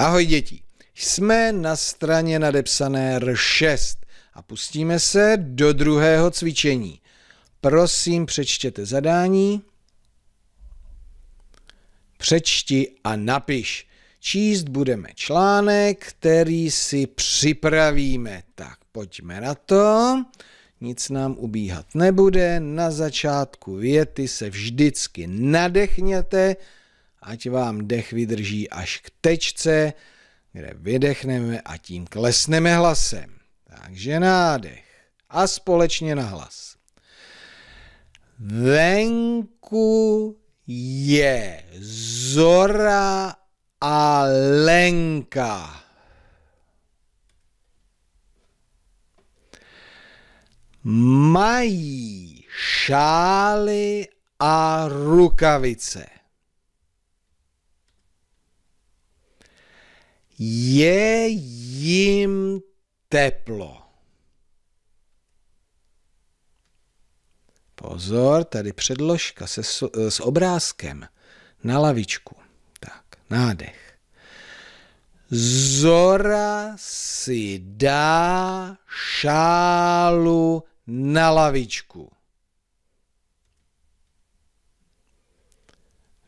Ahoj děti, jsme na straně nadepsané R6 a pustíme se do druhého cvičení. Prosím, přečtěte zadání. Přečti a napiš. Číst budeme článek, který si připravíme. Tak pojďme na to. Nic nám ubíhat nebude. Na začátku věty se vždycky nadechněte, ať vám dech vydrží až k tečce, kde vydechneme a tím klesneme hlasem. Takže nádech a společně na hlas. Venku je Zora a Lenka. Mají šály a rukavice. Je jim teplo. Pozor, tady předložka se, s obrázkem na lavičku. Tak, nádech. Zora si dá šálu na lavičku.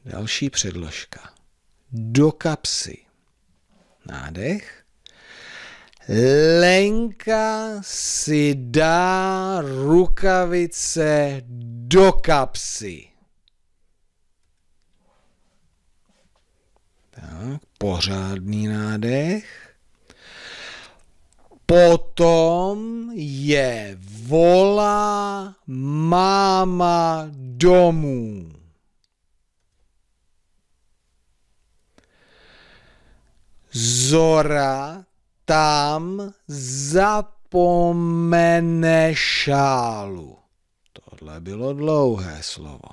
Další předložka. Do kapsy nádech. Lenka si dá rukavice do kapsy. Tak, pořádný nádech. Potom je volá máma domů. Zora tam zapomene šálu. Tohle bylo dlouhé slovo.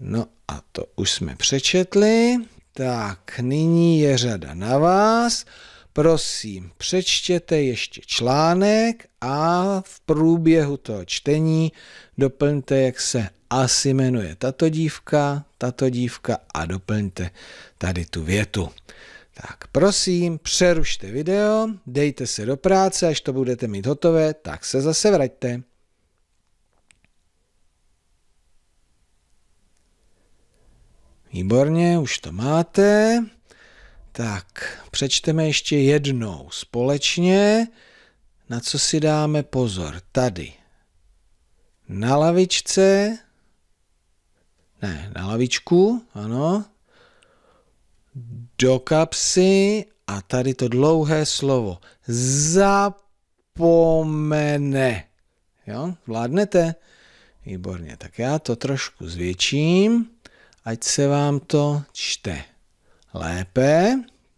No a to už jsme přečetli. Tak, nyní je řada na vás prosím, přečtěte ještě článek a v průběhu toho čtení doplňte, jak se asi jmenuje tato dívka, tato dívka a doplňte tady tu větu. Tak prosím, přerušte video, dejte se do práce, až to budete mít hotové, tak se zase vraťte. Výborně, už to máte. Tak, přečteme ještě jednou společně, na co si dáme pozor. Tady. Na lavičce. Ne, na lavičku, ano. Do kapsy a tady to dlouhé slovo. Zapomene. Jo, vládnete? Výborně, tak já to trošku zvětším, ať se vám to čte lépe.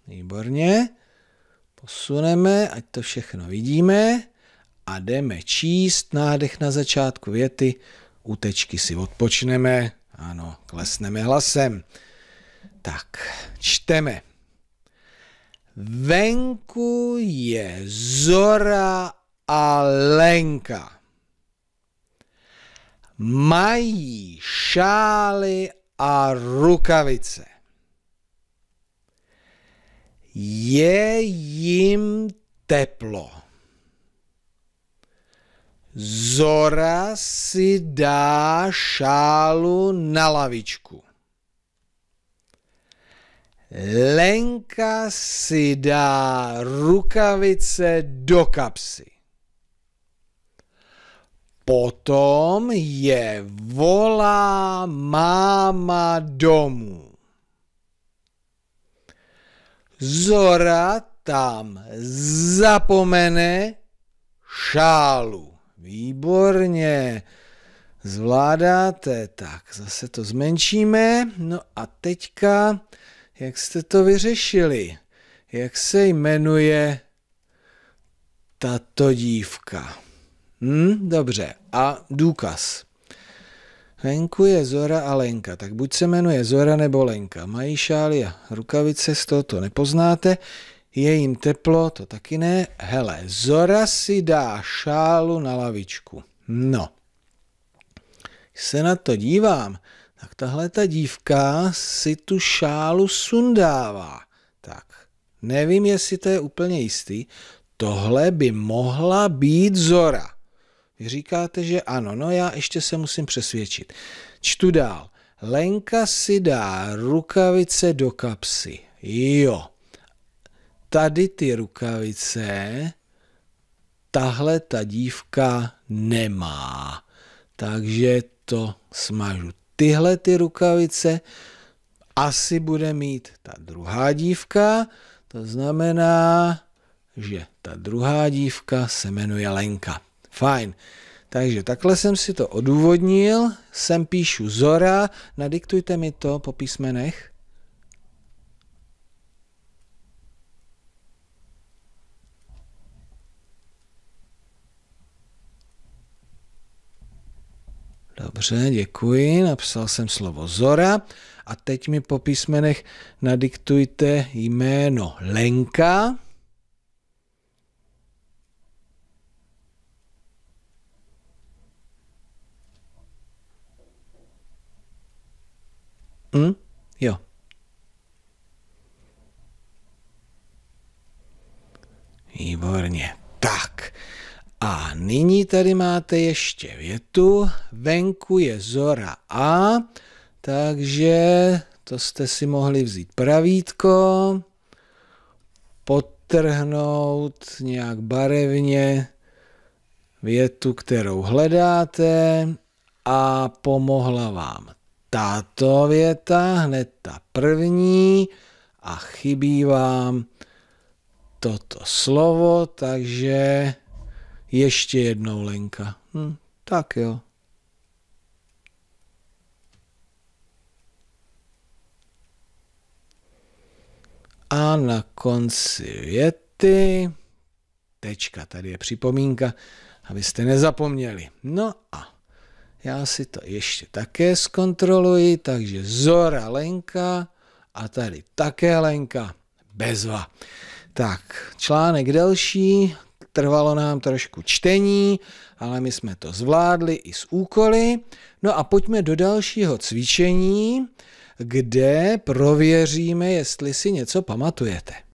Výborně. Posuneme, ať to všechno vidíme. A jdeme číst nádech na začátku věty. Utečky si odpočneme. Ano, klesneme hlasem. Tak, čteme. Venku je Zora a Lenka. Mají šály a rukavice. Je jim teplo. Zora si dá šálu na lavičku. Lenka si dá rukavice do kapsy. Potom je volá máma domů. Zora tam zapomene šálu. Výborně. Zvládáte. Tak, zase to zmenšíme. No a teďka, jak jste to vyřešili? Jak se jmenuje tato dívka? Hm, dobře. A důkaz. Venku je Zora a Lenka, tak buď se jmenuje Zora nebo Lenka. Mají šály a rukavice, z toho to nepoznáte. Je jim teplo, to taky ne. Hele, Zora si dá šálu na lavičku. No. Když se na to dívám, tak tahle ta dívka si tu šálu sundává. Tak, nevím, jestli to je úplně jistý. Tohle by mohla být Zora. Vy říkáte, že ano, no já ještě se musím přesvědčit. Čtu dál. Lenka si dá rukavice do kapsy. Jo. Tady ty rukavice tahle ta dívka nemá. Takže to smažu. Tyhle ty rukavice asi bude mít ta druhá dívka, to znamená, že ta druhá dívka se jmenuje Lenka. Fajn. Takže takhle jsem si to odůvodnil, sem píšu Zora, nadiktujte mi to po písmenech. Dobře, děkuji, napsal jsem slovo Zora a teď mi po písmenech nadiktujte jméno Lenka. Mm, Jo. Výborně. Tak. A nyní tady máte ještě větu. Venku je zora a, takže to jste si mohli vzít pravítko, potrhnout nějak barevně větu, kterou hledáte a pomohla vám tato věta, hned ta první, a chybí vám toto slovo, takže ještě jednou Lenka. Hm, tak jo. A na konci věty, tečka, tady je připomínka, abyste nezapomněli. No a já si to ještě také zkontroluji, takže Zora Lenka a tady také Lenka bezva. Tak, článek delší, trvalo nám trošku čtení, ale my jsme to zvládli i s úkoly. No a pojďme do dalšího cvičení, kde prověříme, jestli si něco pamatujete.